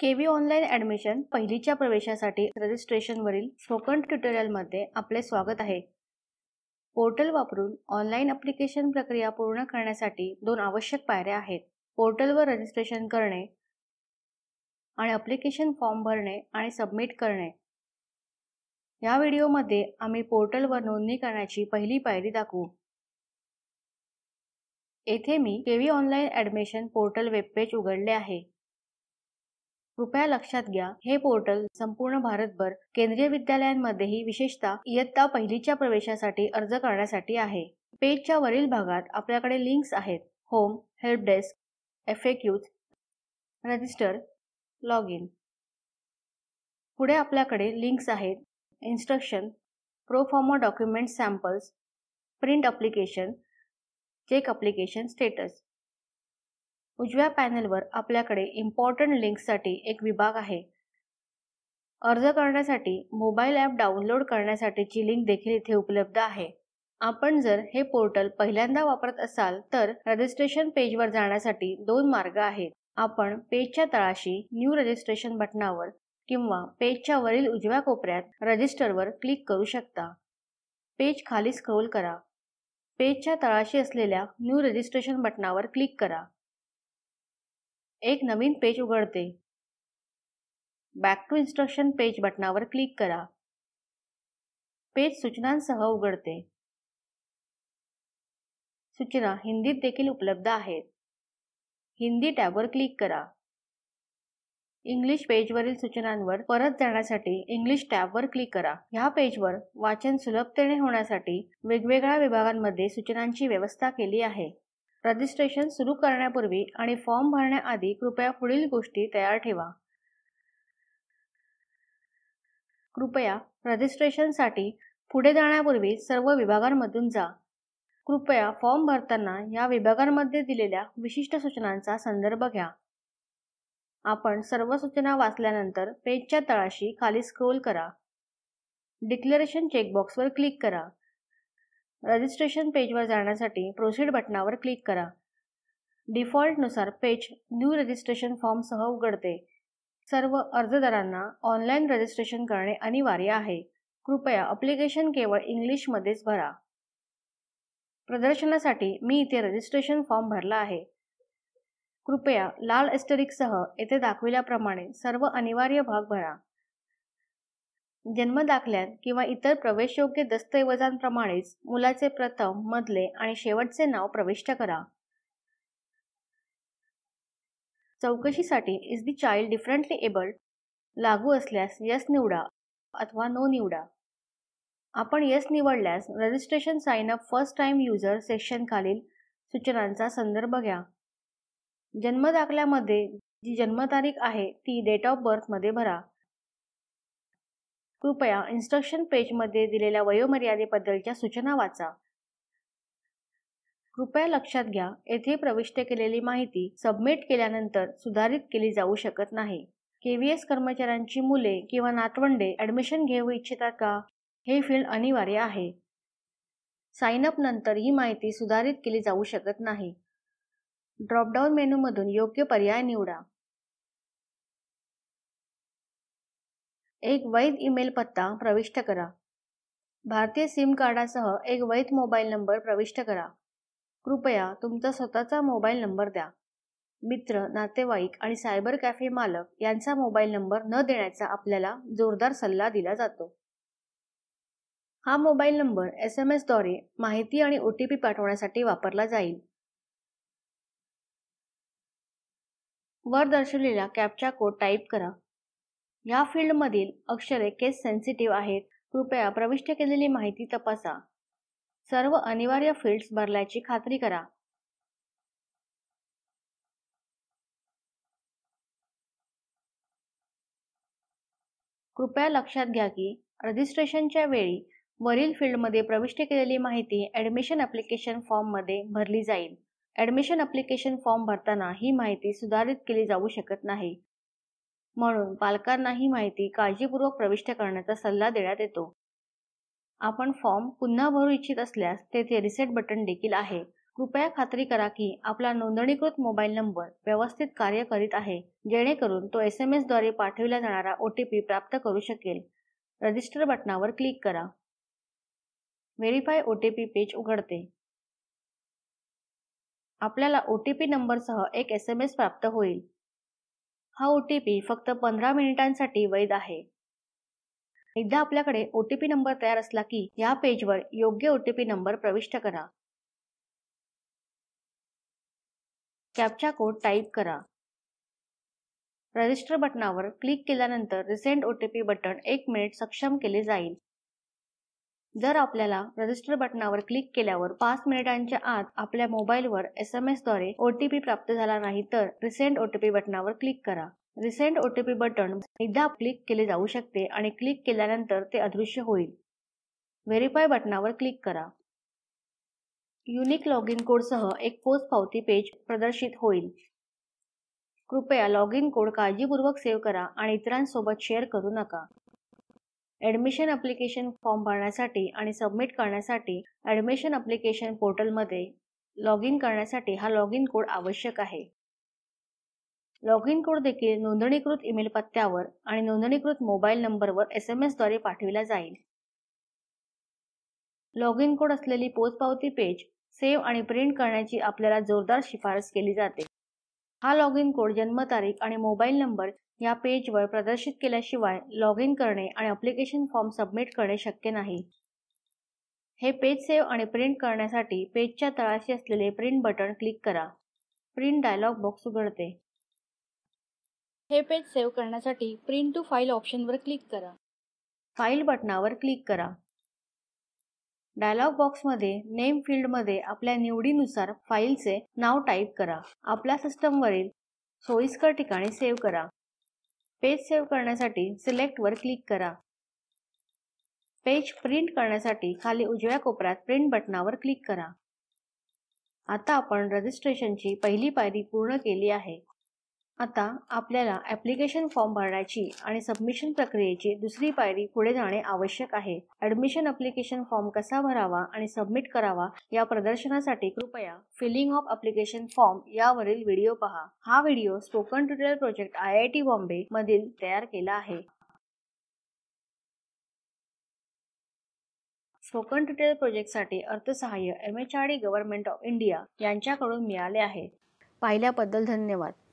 के V online admission पहिलीच्या प्रवेशासाठी रजिस्ट्रेशनवरील spoken ट्युटोरियलमध्ये आपले स्वागत आहे पोर्टल वापरून ऑनलाईन अप्लिकेशन प्रक्रिया पूर्ण करण्यासाठी दोन आवश्यक पायऱ्या आहेत पोर्टलवर रजिस्ट्रेशन करणे आणि अप्लिकेशन फॉर्म भरणे आणि सबमिट करणे या व्हिडिओमध्ये आम्ही पोर्टलवर नोंदणी करण्याची पहिली पायरी दाखवू येथे मी K V online admission portal webpage उघडले आहे कृपया लक्षात घ्या हे पोर्टल संपूर्ण भारतभर केंद्रीय विद्यालयांमध्येही विशेषतः इयत्ता पहिलीच्या प्रवेशासाठी अर्ज करण्यासाठी आहे पेजच्या वरील भागात आपल्याकडे लिंक्स आहेत home help desk F register log in पुढे आपल्याकडे लिंक्स आहेत instruction proforma document samples print application check application status उजव्या पॅनलवर आपल्याकडे इम्पॉर्टंट लिंकसाठी एक विभाग आहे अर्ज करण्यासाठी मोबाईल ॲप डाउनलोड करण्यासाठीची लिंक देखील इथे उपलब्ध आहे आपण जर हे पोर्टल पहिल्यांदा वापरत असाल तर रजिस्ट्रेशन पेजवर जाण्यासाठी दोन मार्ग आहेत आपण पेजच्या तळाशी न्यू रजिस्ट्रेशन बटणावर किंवा पेजच्या वरील उजव्या कोपऱ्यात रजिस्टरवर क्लिक करू शकता पेज खाली स्क्रोल करा पेजच्या तळाशी असलेल्या न्यू रजिस्ट्रेशन बटनावर क्लिक करा एक नवीन पेज उघडते बॅक टू इन्स्ट्रक्शन पेज बटनावर क्लिक करा पेज सूचनांसह उघडते सूचना हिंदीत देखील उपलब्ध आहेत हिंदी टॅबवर क्लिक करा इंग्लिश पेजवरील सूचनांवर परत जाण्यासाठी इंग्लिश टॅबवर क्लिक करा ह्या पेजवर वाचन सुलभतेने होण्यासाठी वेगवेगळ्या विभागांमध्ये सूचनांची व्यवस्था केली आहे रजिस्ट्रेशन सुरू करण्यापूर्वी आणि फॉर्म भरण्याआधी कृपया पुढील गोष्टी तयार ठेवा कृपया रजिस्ट्रेशनसाठी पुढे जाण्यापूर्वी सर्व विभागांमधून जा कृपया फॉर्म भरताना या विभागांमध्ये दिलेल्या विशिष्ट सूचनांचा संदर्भ घ्या आपण सर्व सूचना वाचल्यानंतर पेजच्या तळाशी खाली स्क्रोल करा डिक्लेरेशन चेकबॉक्सवर क्लिक करा रजिस्ट्रेशन पेजवर जाण्यासाठी प्रोसीड बटणावर क्लिक करा डिफॉल्टनुसार पेज न्यू रजिस्ट्रेशन फॉर्मसह उघडते सर्व अर्जदारांना ऑनलाईन रजिस्ट्रेशन करणे अनिवार्य आहे कृपया अप्लिकेशन केवळ इंग्लिशमध्येच भरा प्रदर्शनासाठी मी इथे रजिस्ट्रेशन फॉर्म भरला आहे कृपया लाल एस्टरिकसह येथे दाखविल्याप्रमाणे सर्व अनिवार्य भाग भरा जन्मदाखल्यात किंवा इतर प्रवेशयोग्य दस्तऐवजांप्रमाणेच मुलाचे प्रथम मधले आणि शेवटचे नाव प्रविष्ट करा चौकशीसाठी is the child differently abled लागू असल्यास यस निवडा अथवा नो निवडा आपण यस निवडल्यास registration sign up first time user section खालील सूचनांचा संदर्भ घ्या जन्मदाखल्यामध्ये जी जन्मतारीख आहे ती डेट ऑफ बर्थमध्ये भरा कृपया इन्स्ट्रक्शन पेजमध्ये दिलेल्या वयोमर्यादेबद्दलच्या सूचना वाचा कृपया लक्षात घ्या येथे प्रविष्ट केलेली माहिती सबमिट केल्यानंतर सुधारित केली जाऊ शकत नाही केव्हीएस कर्मचाऱ्यांची मुले किंवा नातवंडे ॲडमिशन घेऊ इच्छितात का हे फील्ड अनिवार्य आहे साइन अप नंतर ही माहिती सुधारित केली जाऊ शकत नाही ड्रॉपडाऊन मेनूमधून योग्य पर्याय निवडा एक वैध ईमेल पत्ता प्रविष्ट करा भारतीय सिम कार्डासह एक वैध मोबाईल नंबर प्रविष्ट करा कृपया तुमचा स्वतःचा मोबाईल नंबर द्या मित्र नातेवाईक आणि सायबर कॅफे मालक यांचा मोबाईल नंबर न देण्याचा आपल्याला जोरदार सल्ला दिला जातो हा मोबाईल नंबर एस एम एसद्वारे माहिती आणि ओ टी पी पाठवण्यासाठी वापरला जाईल वर दर्शवलेला कॅपचा कोड टाईप करा या फील्डमधील अक्षरे केस सेन्सिटिव्ह आहेत कृपया प्रविष्ट केलेली माहिती तपासा सर्व अनिवार्य फील्ड्स भरल्याची खात्री करा कृपया लक्षात घ्या की रजिस्ट्रेशनच्या वेळी वरील फील्डमध्ये प्रविष्ट केलेली माहिती ॲडमिशन ॲप्लिकेशन फॉर्ममध्ये भरली जाईल ॲडमिशन ॲप्लिकेशन फॉर्म भरताना ही माहिती सुधारित केली जाऊ शकत नाही म्हणून पालकांना ही माहिती काळजीपूर्वक प्रविष्ट करण्याचा सल्ला देण्यात येतो आपण फॉर्म पुन्हा भरू इच्छित असल्यास तेथे रिसेट बटन देखील आहे कृपया खात्री करा की आपला नोंदणीकृत मोबाईल नंबर व्यवस्थित कार्य करीत आहे जेणेकरून तो एस एम एसद्वारे पाठविला जाणारा ओ टी पी प्राप्त करू शकेल रजिस्टर बटनावर क्लिक करा verify O T P page उघडते आपल्याला ओ टी पी नंबरसह एक एस एम एस प्राप्त होईल हा ओ टी पी फक्त पंधरा मिनिटांसाठी वैध आहे एकदा आपल्याकडे ओ टी पी नंबर तयार असला की या पेजवर योग्य ओ टी पी नंबर प्रविष्ट करा कॅपचा कोड टाईप करा रजिस्टर बटनावर क्लिक केल्यानंतर resend O T P button एक मिनिट सक्षम केले जाईल जर आपल्याला रजिस्टर बटनावर क्लिक केल्यावर पाच मिनिटांच्या आत आपल्या मोबाईलवर एस एम एसद्वारे ओ टी पी प्राप्त झाला नाही तर रिसेंट ओ टी पी बटनावर क्लिक करा resend O T P button एकदा क्लिक केले जाऊ शकते आणि क्लिक केल्यानंतर ते अदृश्य होईल व्हेरीफाय बटनावर क्लिक करा युनिक लॉग इन कोडसह एक पोस्ट पावती पेज प्रदर्शित होईल कृपया लॉग इन कोड काळजीपूर्वक सेव्ह करा आणि इतरांसोबत शेअर करू नका ऍडमिशन अप्लिकेशन फॉर्म भरण्यासाठी आणि सबमिट करण्यासाठी ऍडमिशन अप्लिकेशन पोर्टलमध्ये लॉग इन करण्यासाठी हा लॉग इन कोड आवश्यक आहे लॉग इन कोड देखील नोंदणीकृत ईमेल पत्त्यावर आणि नोंदणीकृत मोबाईल नंबरवर एस एम एसद्वारे पाठविला जाईल लॉग इन कोड असलेली पोचपावती पेज सेव्ह आणि प्रिंट करण्याची आपल्याला जोरदार शिफारस केली जाते हा लॉग इन कोड जन्मतारीख आणि मोबाईल नंबर या पेजवर प्रदर्शित केल्याशिवाय लॉग इन करणे आणि अप्लिकेशन फॉर्म सबमिट करणे शक्य नाही हे पेज सेव्ह आणि प्रिंट करण्यासाठी पेजच्या तळाशी असलेले प्रिंट बटन क्लिक करा प्रिंट डायलॉग बॉक्स उघडते हे पेज सेव्ह करण्यासाठी प्रिंट टू फाईल ऑप्शनवर क्लिक करा फाईल बटणावर क्लिक करा डायलॉग बॉक्समध्ये नेम फील्डमध्ये आपल्या निवडीनुसार फाईलचे नाव टाईप करा आपल्या सिस्टमवरील सोयीस्कर ठिकाणी सेव्ह करा पेज सेव्ह करण्यासाठी वर क्लिक करा पेज प्रिंट करण्यासाठी खाली उजव्या कोपऱ्यात प्रिंट बटनावर क्लिक करा आता आपण रजिस्ट्रेशनची पहिली पायरी पूर्ण केली आहे आता आपल्याला ॲप्लिकेशन फॉर्म भरण्याची आणि सबमिशन प्रक्रियेची दुसरी पायरी पुढे जाणे आवश्यक आहे ॲडमिशन ॲप्लिकेशन फॉर्म कसा भरावा आणि सबमिट करावा या प्रदर्शनासाठी कृपया फिलिंग ऑफ ॲप्लिकेशन फॉर्म यावरील व्हिडिओ पहा हा video spoken tutorial project I I T Bombay मधील तयार केला आहे स्पोकन ट्युटोरियल प्रोजेक्टसाठी अर्थसहाय्य M H R D government of India यांच्याकडून मिळाले आहे पाहिल्याबद्दल धन्यवाद